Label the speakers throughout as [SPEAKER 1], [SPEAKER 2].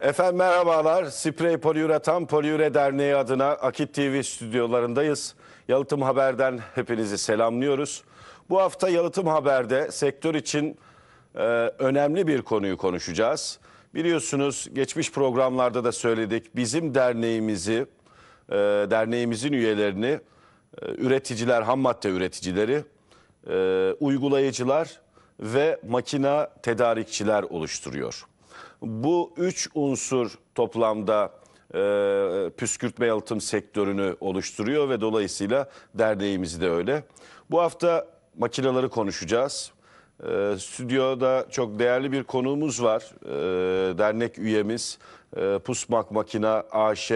[SPEAKER 1] Efendim merhabalar. Sprey Poliüretan Poliüre Derneği adına Akit TV stüdyolarındayız. Yalıtım Haber'den hepinizi selamlıyoruz. Bu hafta Yalıtım Haber'de sektör için e, önemli bir konuyu konuşacağız. Biliyorsunuz geçmiş programlarda da söyledik. Bizim derneğimizi, e, derneğimizin üyelerini, e, üreticiler, ham madde üreticileri, e, uygulayıcılar ve makina tedarikçiler oluşturuyor. Bu üç unsur toplamda e, püskürtme yalıtım sektörünü oluşturuyor ve dolayısıyla derneğimiz de öyle. Bu hafta makineleri konuşacağız. E, stüdyoda çok değerli bir konuğumuz var. E, dernek üyemiz e, Pusmak Makina AŞ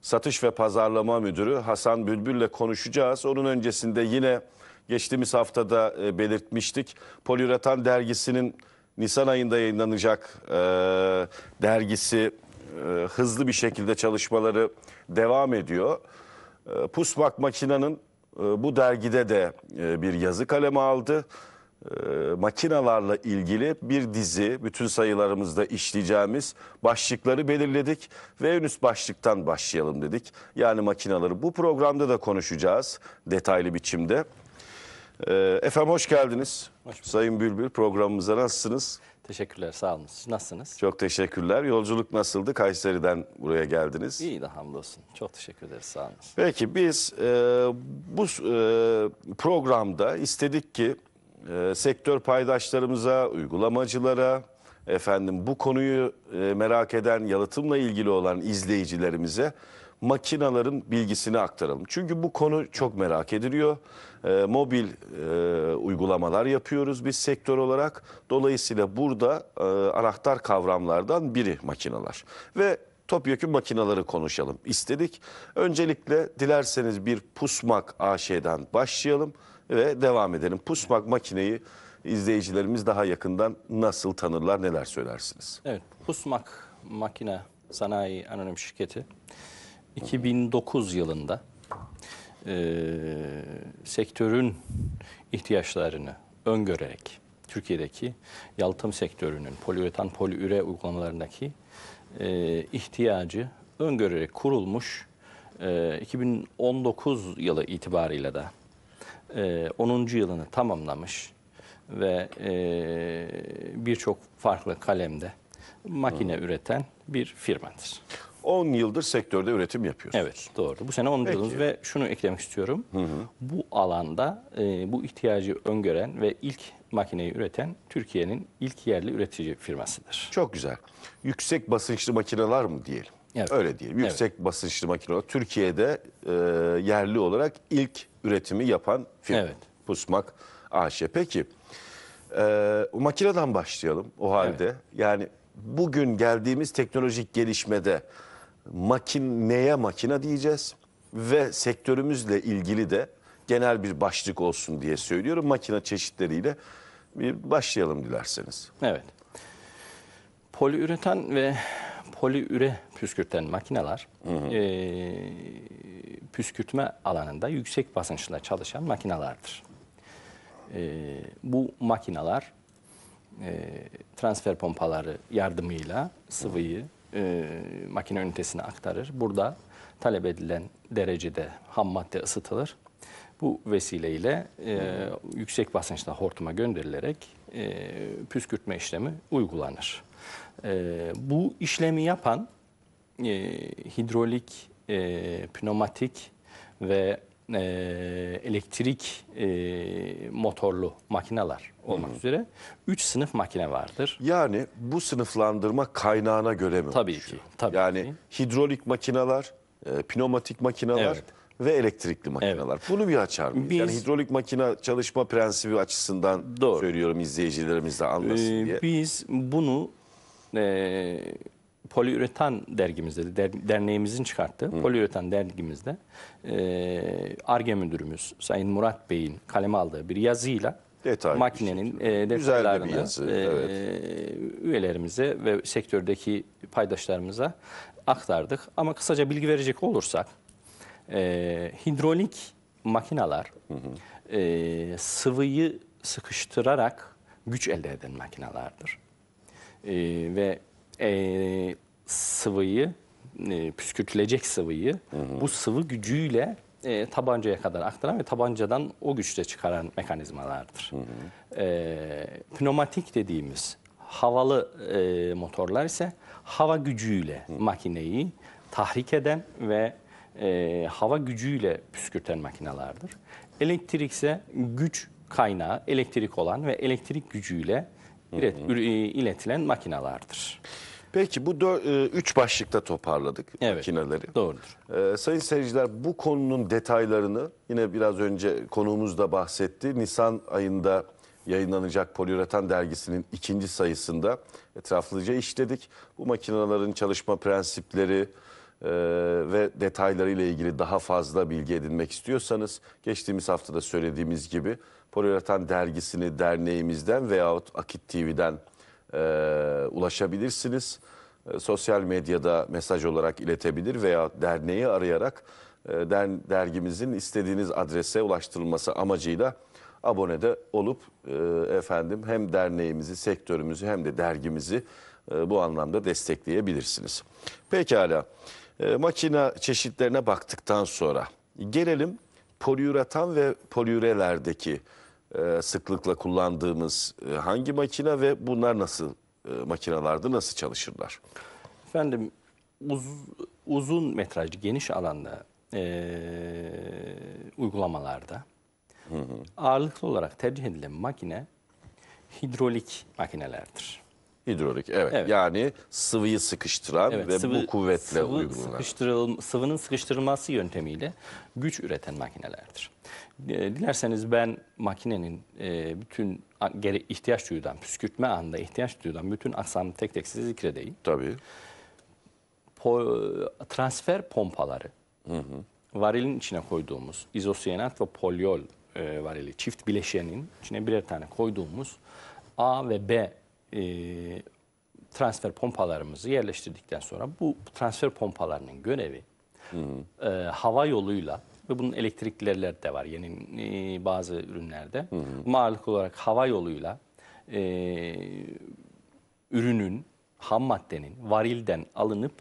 [SPEAKER 1] Satış ve Pazarlama Müdürü Hasan ile konuşacağız. Onun öncesinde yine geçtiğimiz haftada e, belirtmiştik. Poliüretan dergisinin Nisan ayında yayınlanacak e, dergisi e, hızlı bir şekilde çalışmaları devam ediyor. E, Pusmak Makina'nın e, bu dergide de e, bir yazı kalemi aldı. E, makinalarla ilgili bir dizi bütün sayılarımızda işleyeceğimiz başlıkları belirledik ve en üst başlıktan başlayalım dedik. Yani makinaları bu programda da konuşacağız detaylı biçimde. Ee, efendim hoş geldiniz. Hoş Sayın Bülbül programımıza nasılsınız? Teşekkürler sağ
[SPEAKER 2] olun. nasılsınız?
[SPEAKER 1] Çok teşekkürler. Yolculuk nasıldı? Kayseri'den buraya geldiniz. İyi
[SPEAKER 2] de hamdolsun. Çok teşekkür ederiz sağ olun. Peki biz e, bu e, programda
[SPEAKER 1] istedik ki e, sektör paydaşlarımıza, uygulamacılara, efendim bu konuyu e, merak eden, yalıtımla ilgili olan izleyicilerimize makinaların bilgisini aktaralım. Çünkü bu konu çok merak ediliyor. E, mobil e, uygulamalar yapıyoruz biz sektör olarak. Dolayısıyla burada e, anahtar kavramlardan biri makinalar. Ve topyekun makinaları konuşalım istedik. Öncelikle dilerseniz bir Pusmak AŞ'den başlayalım ve devam edelim. Pusmak makineyi izleyicilerimiz daha yakından nasıl tanırlar, neler söylersiniz?
[SPEAKER 2] Evet, Pusmak makine sanayi anonim şirketi 2009 yılında e, sektörün ihtiyaçlarını öngörerek Türkiye'deki yalıtım sektörünün poliüretan poliüre uygulamalarındaki e, ihtiyacı öngörerek kurulmuş e, 2019 yılı itibarıyla da e, 10. yılını tamamlamış ve e, birçok farklı kalemde makine Hı. üreten bir firmadır. 10 yıldır sektörde üretim yapıyoruz. Evet doğru. Bu sene 10 yılımız ve şunu eklemek istiyorum. Hı hı. Bu alanda e, bu ihtiyacı öngören ve ilk makineyi üreten Türkiye'nin ilk yerli üretici firmasıdır. Çok güzel. Yüksek basınçlı makineler mi diyelim? Evet. Öyle diyelim. Yüksek basınçlı
[SPEAKER 1] makineler Türkiye'de e, yerli olarak ilk üretimi yapan firma. Evet. Pusmak AŞ. Peki e, makineden başlayalım o halde. Evet. Yani bugün geldiğimiz teknolojik gelişmede makineye makina diyeceğiz ve sektörümüzle ilgili de genel bir başlık olsun
[SPEAKER 2] diye söylüyorum. makina çeşitleriyle bir başlayalım dilerseniz. Evet. Poliüretan ve poliüre püskürten makineler E, püskürtme alanında yüksek basınçla çalışan makinalardır. E, bu makinalar e, transfer pompaları yardımıyla sıvıyı hı e, makine ünitesine aktarır. Burada talep edilen derecede ham madde ısıtılır. Bu vesileyle e, yüksek basınçta hortuma gönderilerek e, püskürtme işlemi uygulanır. E, bu işlemi yapan e, hidrolik, e, pneumatik ve e, elektrik e, motorlu makineler olmak Hı. üzere 3 sınıf makine vardır. Yani
[SPEAKER 1] bu sınıflandırma kaynağına göre mi? Tabii oluşuyor? ki. Tabii yani ki. hidrolik makineler, e, pneumatik makineler evet. ve elektrikli makineler. Evet. Bunu bir açar mıyız? Biz, yani hidrolik makine çalışma prensibi açısından doğru. söylüyorum izleyicilerimiz de anlasın ee, diye.
[SPEAKER 2] Biz bunu e, poliüretan dergimizde, der, derneğimizin çıkarttığı Hı. poliüretan dergimizde e, ARGE e, müdürümüz Sayın Murat Bey'in kaleme aldığı bir yazıyla Detaylı makinenin e, detaylarını de yazı, e, evet. üyelerimize ve sektördeki paydaşlarımıza aktardık. Ama kısaca bilgi verecek olursak e, hidrolik makinalar E, sıvıyı sıkıştırarak güç elde eden makinalardır. E, ve e, sıvıyı, e, püskürtülecek sıvıyı hı hı. bu sıvı gücüyle e, tabancaya kadar aktaran ve tabancadan o güçle çıkaran mekanizmalardır. Hı E, pneumatik dediğimiz havalı e, motorlar ise hava gücüyle hı. makineyi tahrik eden ve e, hava gücüyle püskürten makinalardır. Elektrik ise güç kaynağı elektrik olan ve elektrik gücüyle ilet, hı hı. iletilen makinelerdir. Peki bu dör, e, üç başlıkta toparladık evet, makineleri. Doğrudur.
[SPEAKER 1] E, sayın seyirciler bu konunun detaylarını yine biraz önce konuğumuz da bahsetti. Nisan ayında yayınlanacak Poliüretan dergisinin ikinci sayısında etraflıca işledik. Bu makinelerin çalışma prensipleri, ee, ve detaylarıyla ilgili daha fazla bilgi edinmek istiyorsanız geçtiğimiz haftada söylediğimiz gibi Poliüretan dergisini derneğimizden veyahut Akit TV'den e, ulaşabilirsiniz. E, sosyal medyada mesaj olarak iletebilir veya derneği arayarak e, der, dergimizin istediğiniz adrese ulaştırılması amacıyla abone de olup e, efendim hem derneğimizi, sektörümüzü hem de dergimizi e, bu anlamda destekleyebilirsiniz. Pekala. E, makina çeşitlerine baktıktan sonra gelelim poliüretan ve poliürelerdeki e, sıklıkla kullandığımız e, hangi makina ve bunlar nasıl e,
[SPEAKER 2] makinalarda nasıl çalışırlar? Efendim uz, uzun metrajlı geniş alanda e, uygulamalarda hı hı. ağırlıklı olarak tercih edilen makine hidrolik makinelerdir. Hidrolik
[SPEAKER 1] evet. evet. Yani sıvıyı sıkıştıran evet, ve sıvı, bu kuvvetle sıvı uygulanan.
[SPEAKER 2] Sıkıştırıl, sıvının sıkıştırılması yöntemiyle güç üreten makinelerdir. Dilerseniz ben makinenin e, bütün ihtiyaç duyudan, püskürtme anında ihtiyaç duyudan bütün aksamı tek tek size zikredeyim. Tabii. Po, transfer pompaları, hı hı. varilin içine koyduğumuz izosiyanat ve polyol e, varili, çift bileşenin içine birer tane koyduğumuz A ve B e, transfer pompalarımızı yerleştirdikten sonra bu transfer pompalarının görevi E, hava yoluyla ve bunun elektrikliler de var yeni e, bazı ürünlerde. Hı hı. Ağırlık olarak hava yoluyla e, ürünün, ham maddenin varilden alınıp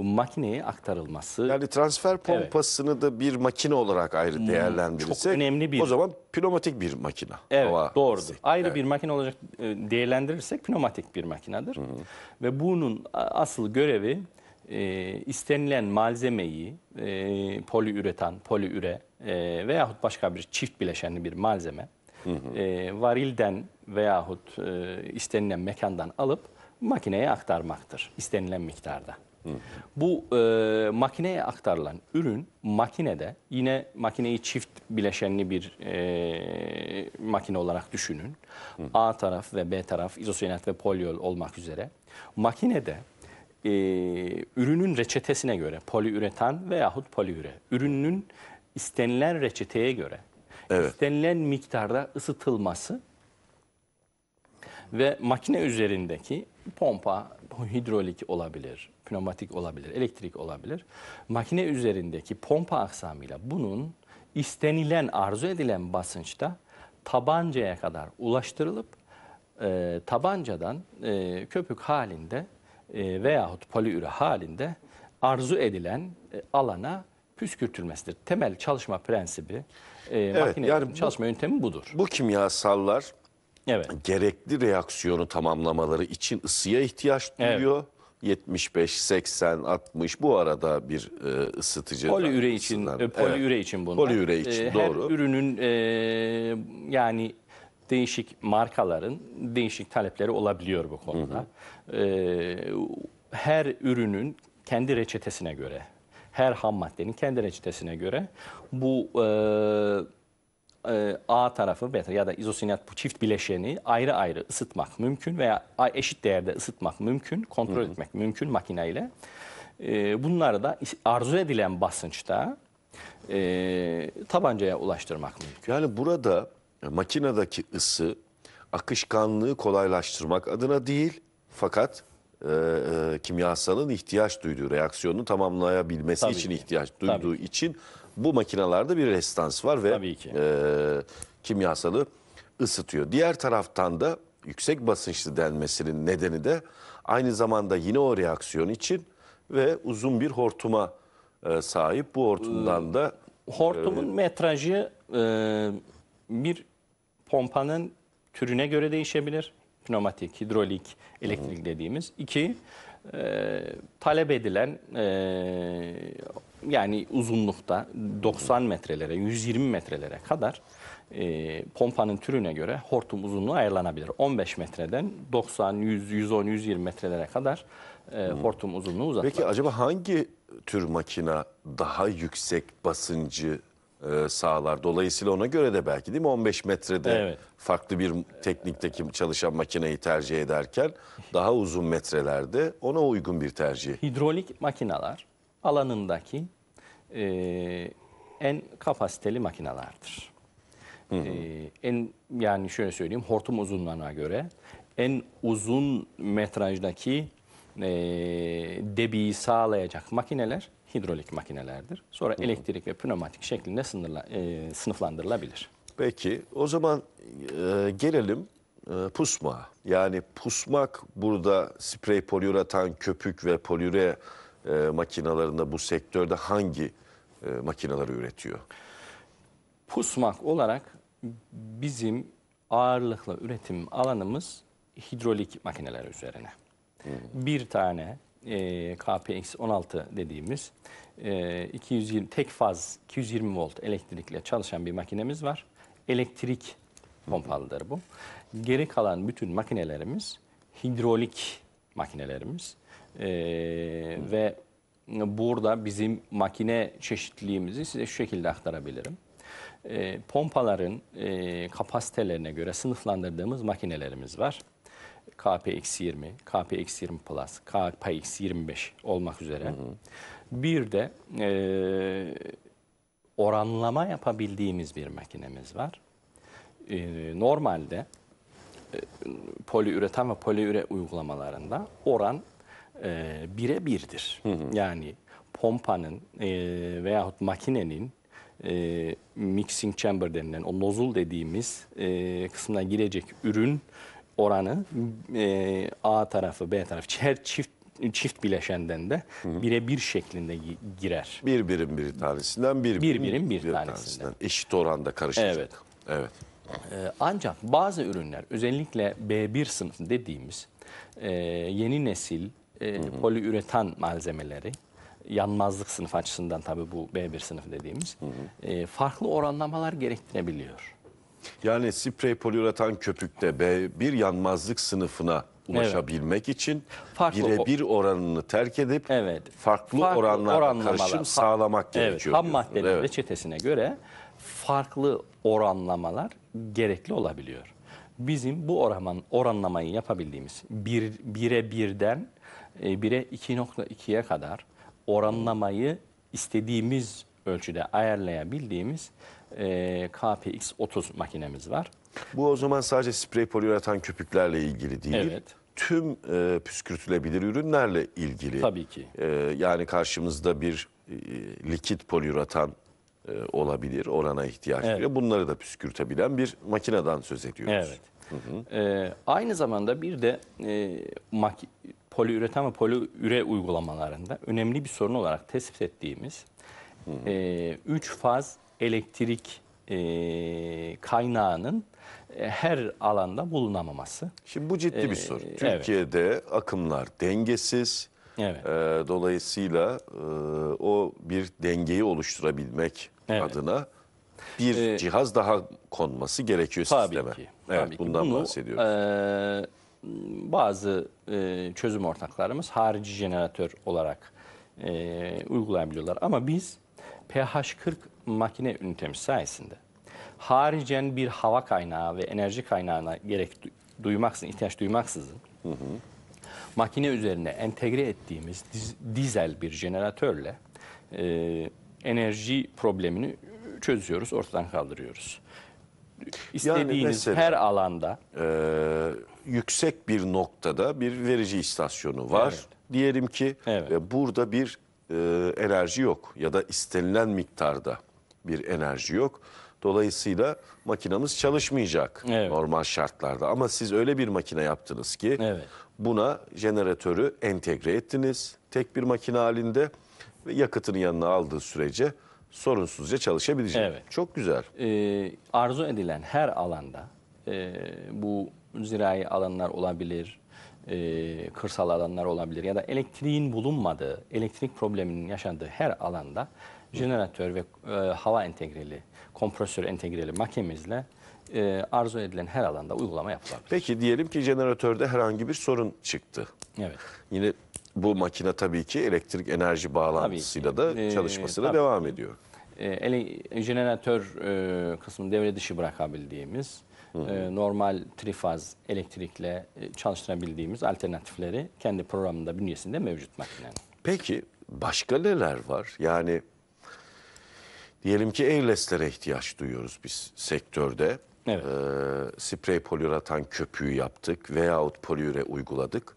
[SPEAKER 2] bu makineye aktarılması. Yani transfer
[SPEAKER 1] pompasını evet. da bir makine olarak ayrı hmm, değerlendirirsek çok önemli bir. O zaman pneumatik bir makine.
[SPEAKER 2] Evet, doğrudur. Ayrı evet. bir makine olacak e, değerlendirirsek pneumatik bir makinedir. Hı hı. Ve bunun asıl görevi e, istenilen malzemeyi e, poliüretan, poliüre e, veyahut başka bir çift bileşenli bir malzeme hı hı. E, varilden veyahut e, istenilen mekandan alıp makineye aktarmaktır istenilen miktarda. Bu e, makineye aktarılan ürün makinede yine makineyi çift bileşenli bir e, makine olarak düşünün. Hı. A taraf ve B taraf izosyanat ve polyol olmak üzere. Makinede e, ürünün reçetesine göre poliüretan veyahut poliüre ürünün istenilen reçeteye göre evet. istenilen miktarda ısıtılması ve makine üzerindeki pompa hidrolik olabilir, pneumatik olabilir, elektrik olabilir. Makine üzerindeki pompa aksamıyla bunun istenilen, arzu edilen basınçta tabancaya kadar ulaştırılıp e, tabancadan e, köpük halinde e, veyahut poliüre halinde arzu edilen e, alana püskürtülmesidir. Temel çalışma prensibi, e, evet, makinenin yani çalışma bu, yöntemi budur.
[SPEAKER 1] Bu kimyasallar Evet. Gerekli reaksiyonu tamamlamaları için ısıya
[SPEAKER 2] ihtiyaç duyuyor.
[SPEAKER 1] Evet. 75, 80, 60 bu arada bir e, ısıtıcı. Poliüre için, e, poliüre evet. için bunlar. Poliüre e, için e, doğru. Her
[SPEAKER 2] ürünün e, yani değişik markaların değişik talepleri olabiliyor bu konuda. Hı hı. E, her ürünün kendi reçetesine göre, her ham maddenin kendi reçetesine göre bu e, e, a tarafı beta ya da izosinat bu çift bileşeni ayrı ayrı ısıtmak mümkün veya eşit değerde ısıtmak mümkün, kontrol Hı -hı. etmek mümkün makineyle. E, bunları da arzu edilen basınçta e, tabancaya ulaştırmak mümkün. Yani burada
[SPEAKER 1] makinedeki ısı akışkanlığı kolaylaştırmak adına değil fakat e, e kimyasalın ihtiyaç duyduğu reaksiyonu tamamlayabilmesi Tabii için ki. ihtiyaç duyduğu Tabii. için bu makinalarda bir resistans var ve Tabii ki. E, kimyasalı ısıtıyor. Diğer taraftan da yüksek basınçlı denmesinin nedeni de aynı zamanda yine o reaksiyon için ve uzun bir hortuma e, sahip.
[SPEAKER 2] Bu hortumdan da ee, Hortumun e, metrajı e, bir pompanın türüne göre değişebilir. Pneumatik, hidrolik, elektrik dediğimiz. İki, e, talep edilen e, yani uzunlukta 90 metrelere, 120 metrelere kadar e, pompanın türüne göre hortum uzunluğu ayarlanabilir. 15 metreden 90, 100, 110, 120 metrelere kadar e, hmm. hortum uzunluğu uzatılır. Peki acaba hangi tür makina daha
[SPEAKER 1] yüksek basıncı e, sağlar? Dolayısıyla ona göre de belki değil mi 15 metrede Evet. farklı bir teknikteki çalışan makineyi tercih ederken daha uzun metrelerde ona uygun bir tercih.
[SPEAKER 2] Hidrolik makineler alanındaki e, en kapasiteli makinalardır. Hı hı. E, en yani şöyle söyleyeyim hortum uzunluğuna göre en uzun metrajdaki e, debiyi sağlayacak makineler hidrolik makinelerdir. Sonra hı hı. elektrik ve pneumatik şeklinde sınırla, e, sınıflandırılabilir. Peki o zaman
[SPEAKER 1] e, gelelim e, pusma. Yani pusmak burada sprey poliuretan köpük ve poliüre e, makinalarında bu sektörde hangi
[SPEAKER 2] e, makinaları üretiyor? Pusmak olarak bizim ağırlıklı üretim alanımız hidrolik makineler üzerine. Hmm. Bir tane e, KPX-16 dediğimiz e, 220 tek faz 220 volt elektrikle çalışan bir makinemiz var. Elektrik pompalıdır bu. Geri kalan bütün makinelerimiz hidrolik makinelerimiz. Ee, ve burada bizim makine çeşitliliğimizi size şu şekilde aktarabilirim. Ee, pompaların e, kapasitelerine göre sınıflandırdığımız makinelerimiz var. KP-20, KP-20 Plus, KP-25 olmak üzere. Hı hı. Bir de e, oranlama yapabildiğimiz bir makinemiz var. E, normalde e, poliüretan ve poliüre uygulamalarında oran e, bire birdir. Hı hı. Yani pompanın e, veyahut makinenin e, mixing chamber denilen o nozul dediğimiz e, kısmına girecek ürün oranı e, A tarafı B tarafı her çift çift bileşenden de bire bir şeklinde girer. Bir birim
[SPEAKER 1] bir tanesinden bir, bir birim bir, bir tanesinden. tanesinden. Eşit oranda karışacak. Evet.
[SPEAKER 2] Evet. Ee, ancak bazı ürünler özellikle B1 sınıfı dediğimiz e, yeni nesil e, poliüretan malzemeleri, yanmazlık sınıf açısından tabii bu B1 sınıf dediğimiz, hı hı. E, farklı oranlamalar gerektirebiliyor. Yani
[SPEAKER 1] sprey poliüretan köpükte B1 yanmazlık sınıfına ulaşabilmek evet. için
[SPEAKER 2] birebir oranını terk edip evet. farklı, farklı oranlarla karışım sağlamak evet. gerekiyor. Ham maddenin evet. reçetesine göre farklı oranlamalar gerekli olabiliyor. Bizim bu oran, oranlamayı yapabildiğimiz bir, bire birden 1'e 2.2'ye kadar oranlamayı istediğimiz ölçüde ayarlayabildiğimiz e, KPX 30 makinemiz var.
[SPEAKER 1] Bu o zaman sadece sprey poliüretan köpüklerle ilgili değil. Evet. Tüm e, püskürtülebilir ürünlerle ilgili. Tabii ki. E, yani karşımızda bir e, likit poliüretan e, olabilir, orana ihtiyaç evet. duyuyor. Bunları da püskürtebilen bir makineden
[SPEAKER 2] söz ediyoruz. Evet. Hı hı. E, aynı zamanda bir de e, poliüretan ve poliüre uygulamalarında önemli bir sorun olarak tespit ettiğimiz 3 e, üç faz elektrik e, kaynağının her alanda bulunamaması. Şimdi bu ciddi bir sorun. Ee, Türkiye'de
[SPEAKER 1] evet. akımlar dengesiz. Evet. E, dolayısıyla e, o bir dengeyi oluşturabilmek evet. adına bir ee, cihaz daha konması gerekiyor tabii sisteme. Ki, evet, tabii bundan ki. Bunu,
[SPEAKER 2] bahsediyoruz. E, bazı e, çözüm ortaklarımız harici jeneratör olarak e, uygulayabiliyorlar. Ama biz pH40 makine ünitemiz sayesinde haricen bir hava kaynağı ve enerji kaynağına gerek duymaksızın, ihtiyaç duymaksızın hı hı. makine üzerine entegre ettiğimiz dizel bir jeneratörle e, enerji problemini çözüyoruz, ortadan kaldırıyoruz istediğiniz yani her alanda
[SPEAKER 1] e, yüksek bir noktada bir verici istasyonu var. Evet. Diyelim ki evet. e, burada bir e, enerji yok ya da istenilen miktarda bir enerji yok. Dolayısıyla makinamız çalışmayacak evet. normal şartlarda. Ama siz öyle bir makine yaptınız ki evet. buna jeneratörü entegre ettiniz tek bir makine halinde ve yakıtını yanına aldığı sürece sorunsuzca çalışabilecek. Evet.
[SPEAKER 2] Çok güzel. Ee, arzu edilen her alanda e, bu zirai alanlar olabilir, e, kırsal alanlar olabilir ya da elektriğin bulunmadığı, elektrik probleminin yaşandığı her alanda jeneratör ve e, hava entegreli, kompresör entegreli makemizle e, arzu edilen her alanda uygulama yapılabilir.
[SPEAKER 1] Peki diyelim ki jeneratörde herhangi bir sorun çıktı. Evet. Yine bu makine tabii ki elektrik enerji bağlantısıyla da Ee, çalışmasına tabii. devam ediyor.
[SPEAKER 2] e, ele, jeneratör e, kısmını devre dışı bırakabildiğimiz, e, normal trifaz elektrikle e, çalıştırabildiğimiz alternatifleri kendi programında bünyesinde mevcut makinenin. Peki başka neler var? Yani
[SPEAKER 1] diyelim ki airless'lere ihtiyaç duyuyoruz biz sektörde. Evet. Ee, sprey poliüretan köpüğü yaptık veyahut poliüre uyguladık.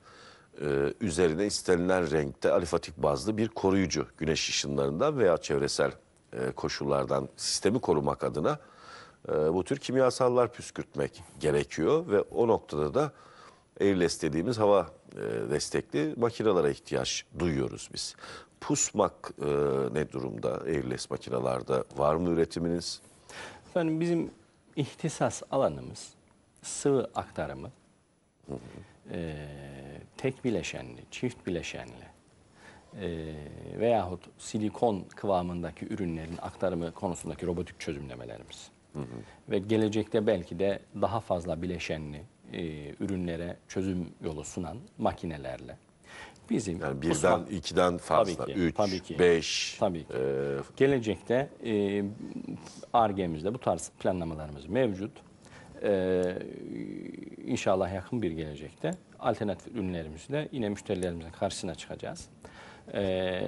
[SPEAKER 1] E, üzerine istenilen renkte alifatik bazlı bir koruyucu güneş ışınlarından veya çevresel e, koşullardan sistemi korumak adına e, bu tür kimyasallar püskürtmek gerekiyor ve o noktada da Airless dediğimiz hava destekli makinalara ihtiyaç duyuyoruz biz. Pusmak ne durumda Airless makinalarda Var mı üretiminiz?
[SPEAKER 2] Efendim bizim ihtisas alanımız sıvı aktarımı. Hı hı e, tek bileşenli, çift bileşenli e, veyahut silikon kıvamındaki ürünlerin aktarımı konusundaki robotik çözümlemelerimiz. Hı hı. Ve gelecekte belki de daha fazla bileşenli e, ürünlere çözüm yolu sunan makinelerle. Bizim yani birden, Osman, ikiden fazla, tabii ki, üç, tabii ki, beş. Tabii ki. E, Gelecekte ARGE'mizde e, bu tarz planlamalarımız mevcut e, inşallah yakın bir gelecekte alternatif ürünlerimizle yine müşterilerimizin karşısına çıkacağız. E,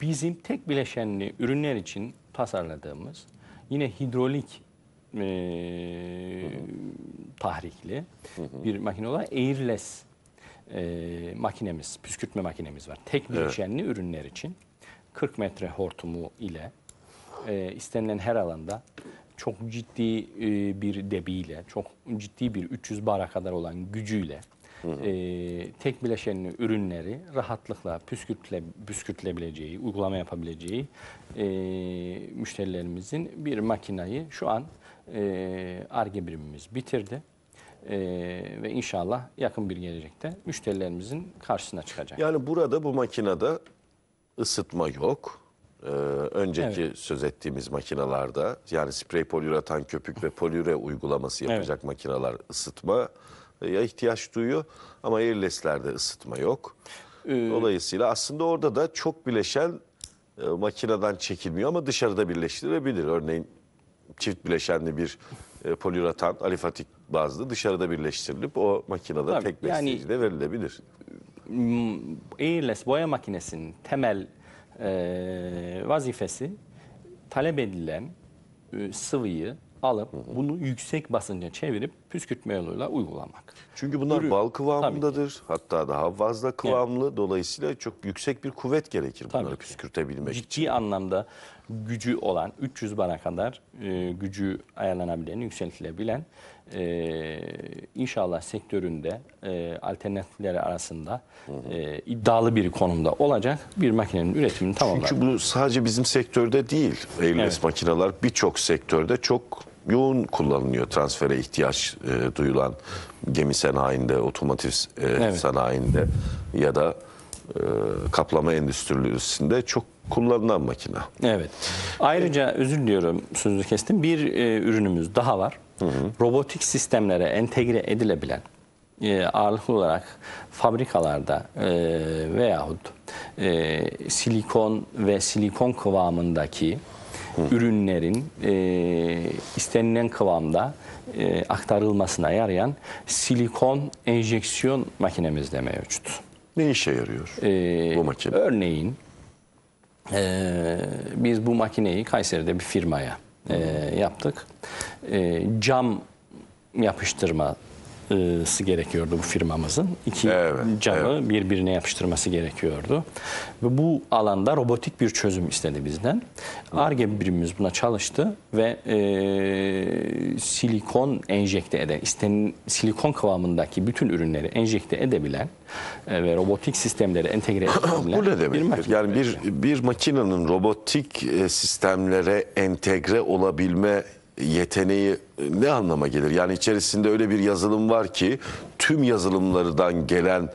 [SPEAKER 2] bizim tek bileşenli ürünler için tasarladığımız yine hidrolik e, tahrikli bir makine olan airless e, makinemiz, püskürtme makinemiz var. Tek bileşenli evet. ürünler için 40 metre hortumu ile e, istenilen her alanda çok ciddi e, bir debiyle, çok ciddi bir 300 bara kadar olan gücüyle E, tek bileşenli ürünleri rahatlıkla püskürtle, püskürtülebileceği, uygulama yapabileceği e, müşterilerimizin bir makinayı şu an e, ARGE e, birimimiz bitirdi. Ee, ve inşallah yakın bir gelecekte müşterilerimizin karşısına çıkacak.
[SPEAKER 1] Yani burada bu makinede ısıtma yok e, önceki evet. söz ettiğimiz makinalarda yani sprey poliüretan köpük ve poliüre uygulaması yapacak evet. makineler ısıtma ya ihtiyaç duyuyor ama airlesslerde ısıtma yok. Ee, Dolayısıyla aslında orada da çok bileşen e, makineden çekilmiyor ama dışarıda birleştirebilir. Örneğin çift bileşenli bir e, poliüretan alifatik bazlı dışarıda birleştirilip o makinede Tabii, tek besleyicide yani, verilebilir.
[SPEAKER 2] Airless boya makinesinin temel e, vazifesi talep edilen e, sıvıyı alıp bunu yüksek basınca çevirip püskürtme yoluyla uygulamak. Çünkü bunlar Ürün, bal kıvamındadır.
[SPEAKER 1] Hatta daha fazla
[SPEAKER 2] kıvamlı. Evet. Dolayısıyla çok yüksek bir kuvvet gerekir Tabii bunları ki. püskürtebilmek Ciddi için. Ciddi anlamda gücü olan 300 bara kadar e, gücü ayarlanabilen, yükseltilebilen e, inşallah sektöründe e, alternatifleri arasında e, iddialı bir konumda olacak bir makinenin üretimini tamamlar. Çünkü
[SPEAKER 1] bu sadece bizim sektörde değil. Airless evet. makineler birçok sektörde çok yoğun kullanılıyor transfere ihtiyaç e, duyulan gemi sanayinde, otomotiv e, evet. sanayinde ya da e, kaplama endüstrisinde çok kullanılan makine.
[SPEAKER 2] Evet. Ayrıca e, özür diliyorum sözünü kestim. Bir e, ürünümüz daha var hı robotik sistemlere entegre edilebilen e, ağırlıklı olarak fabrikalarda e, veyahut e, silikon ve silikon kıvamındaki Hı. ürünlerin e, istenilen kıvamda e, aktarılmasına yarayan silikon enjeksiyon makinemiz de mevcut. Ne işe yarıyor ee, bu makine? Örneğin e, biz bu makineyi Kayseri'de bir firmaya e, yaptık. E, cam yapıştırma yapması gerekiyordu bu firmamızın. İki evet, camı evet. birbirine yapıştırması gerekiyordu. Ve bu alanda robotik bir çözüm istedi bizden. ARGE birimimiz buna çalıştı ve e, silikon enjekte eden, isten, silikon kıvamındaki bütün ürünleri enjekte edebilen e, ve robotik sistemlere entegre edebilen bu ne demektir? bir makine.
[SPEAKER 1] Yani bir, bir makinenin robotik e, sistemlere entegre olabilme yeteneği ne anlama gelir? Yani içerisinde öyle bir yazılım var ki tüm yazılımlardan gelen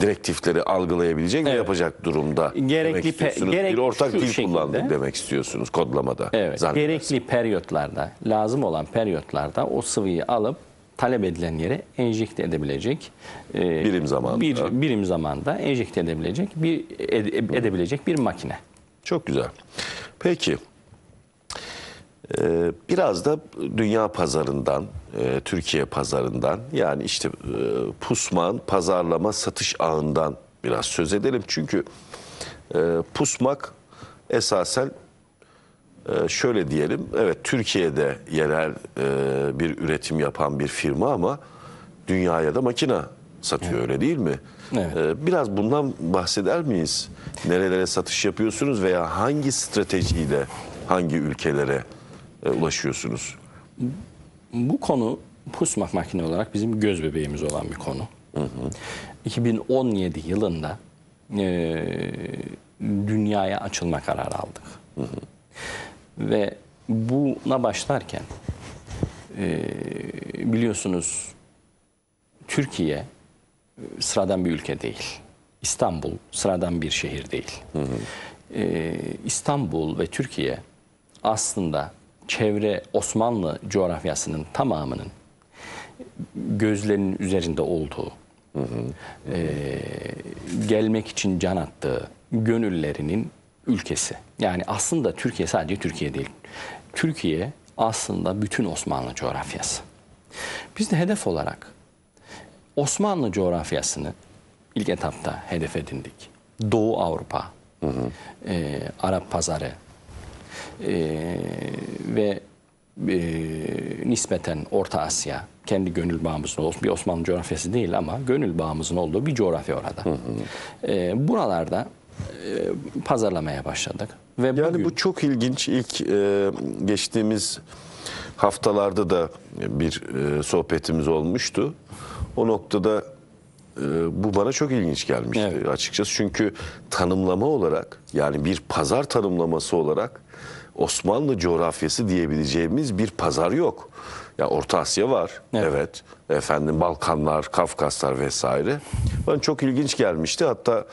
[SPEAKER 1] direktifleri algılayabilecek evet. ve yapacak durumda. Gerekli demek gerek bir ortak dil şekilde, kullandık demek istiyorsunuz kodlamada. Evet.
[SPEAKER 2] Gerekli periyotlarda, lazım olan periyotlarda o sıvıyı alıp talep edilen yere enjekte edebilecek e, birim zamanda bir birim zamanda enjekte edebilecek bir ede, edebilecek bir makine. Çok güzel. Peki.
[SPEAKER 1] Ee, biraz da dünya pazarından, e, Türkiye pazarından yani işte e, pusman, pazarlama, satış ağından biraz söz edelim. Çünkü e, pusmak esasen şöyle diyelim, evet Türkiye'de yerel bir üretim yapan bir firma ama dünyaya da makina satıyor evet. öyle değil mi? Evet. Biraz bundan bahseder miyiz? Nerelere satış yapıyorsunuz veya hangi stratejiyle hangi ülkelere e, ulaşıyorsunuz?
[SPEAKER 2] Bu konu pusmak makine olarak bizim göz bebeğimiz olan bir konu. Hı hı. 2017 yılında e, dünyaya açılma kararı aldık. Hı hı. Ve buna başlarken e, biliyorsunuz Türkiye e, sıradan bir ülke değil. İstanbul sıradan bir şehir değil. Hı hı. E, İstanbul ve Türkiye aslında çevre Osmanlı coğrafyasının tamamının gözlerinin üzerinde olduğu, hı hı. E, gelmek için can attığı gönüllerinin ülkesi. Yani aslında Türkiye sadece Türkiye değil. Türkiye aslında bütün Osmanlı coğrafyası. Biz de hedef olarak Osmanlı coğrafyasını ilk etapta hedef edindik. Doğu Avrupa, hı hı. E, Arap pazarı, e, ve e, nispeten Orta Asya kendi gönül bağımızın olsun bir Osmanlı coğrafyası değil ama gönül bağımızın olduğu bir coğrafya orada. Hı hı. E, buralarda e, pazarlamaya başladık. Ve yani bugün, bu çok ilginç.
[SPEAKER 1] İlk e, geçtiğimiz haftalarda da bir e, sohbetimiz olmuştu. O noktada ee, bu bana çok ilginç gelmişti evet. açıkçası. Çünkü tanımlama olarak yani bir pazar tanımlaması olarak Osmanlı coğrafyası diyebileceğimiz bir pazar yok. Ya yani Orta Asya var. Evet. evet. Efendim Balkanlar, Kafkaslar vesaire. Bana çok ilginç gelmişti. Hatta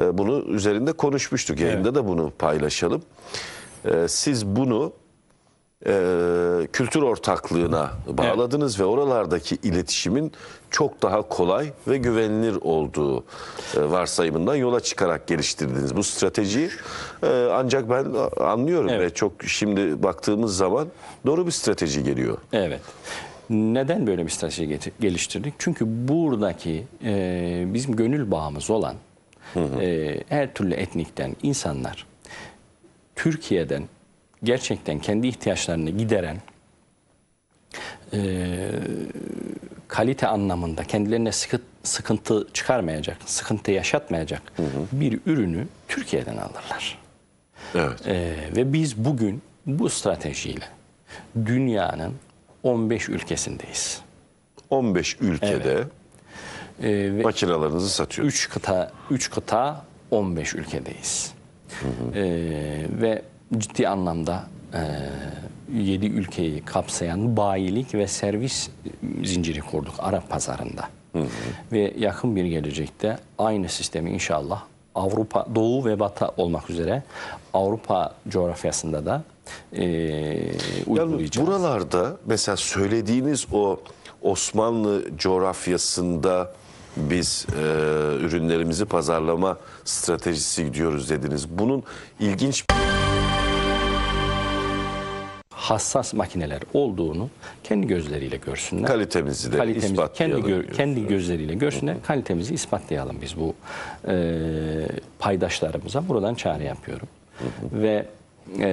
[SPEAKER 1] e, bunu üzerinde konuşmuştuk. Yayında evet. da bunu paylaşalım. E, siz bunu e, kültür ortaklığına bağladınız evet. ve oralardaki iletişimin çok daha kolay ve güvenilir olduğu e, varsayımından yola çıkarak geliştirdiniz bu stratejiyi. E, ancak ben anlıyorum
[SPEAKER 2] evet. ve çok şimdi baktığımız zaman doğru bir strateji geliyor. Evet. Neden böyle bir strateji geliştirdik? Çünkü buradaki e, bizim gönül bağımız olan hı hı. E, her türlü etnikten insanlar Türkiye'den gerçekten kendi ihtiyaçlarını gideren, e, kalite anlamında kendilerine sıkı, sıkıntı çıkarmayacak, sıkıntı yaşatmayacak hı hı. bir ürünü Türkiye'den alırlar. Evet. E, ve biz bugün bu stratejiyle dünyanın 15 ülkesindeyiz. 15 ülkede evet. e, ve satıyoruz. 3 kıta, 3 kıta 15 ülkedeyiz. Hı hı. E, ve ciddi anlamda e, 7 ülkeyi kapsayan bayilik ve servis e, zinciri kurduk Arap pazarında. Hı hı. Ve yakın bir gelecekte aynı sistemi inşallah Avrupa Doğu ve Batı olmak üzere Avrupa coğrafyasında da e, uygulayacağız. Yani buralarda mesela söylediğiniz o
[SPEAKER 1] Osmanlı coğrafyasında biz e, ürünlerimizi pazarlama stratejisi gidiyoruz dediniz. Bunun ilginç bir
[SPEAKER 2] hassas makineler olduğunu kendi gözleriyle görsünler. Kalitemizi de kalitemizi ispatlayalım. Kendi, gö kendi gözleriyle görsünler. Kalitemizi ispatlayalım biz bu e, paydaşlarımıza. Buradan çağrı yapıyorum. Hı hı. Ve e,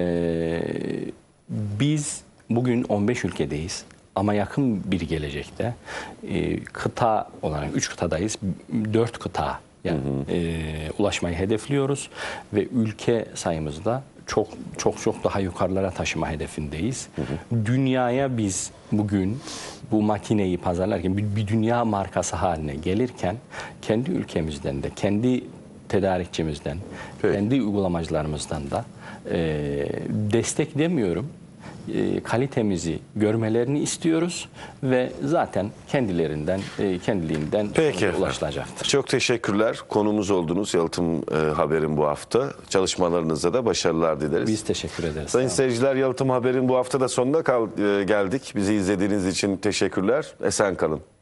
[SPEAKER 2] biz bugün 15 ülkedeyiz ama yakın bir gelecekte e, kıta olarak 3 kıtadayız. 4 kıta yani hı hı. E, ulaşmayı hedefliyoruz ve ülke sayımızda çok çok çok daha yukarılara taşıma hedefindeyiz. Hı hı. Dünyaya biz bugün bu makineyi pazarlarken bir, bir dünya markası haline gelirken kendi ülkemizden de kendi tedarikçimizden, Peki. kendi uygulamacılarımızdan da e, desteklemiyorum. E, kalitemizi görmelerini istiyoruz ve zaten kendilerinden e, kendiliğinden Peki ulaşılacaktır.
[SPEAKER 1] Çok teşekkürler. Konumuz oldunuz. Yalıtım e, Haber'in bu hafta. Çalışmalarınıza da başarılar dileriz. Biz teşekkür ederiz. Sayın tamam. seyirciler Yalıtım Haber'in bu hafta da sonuna kal, geldik. Bizi izlediğiniz için teşekkürler. Esen kalın.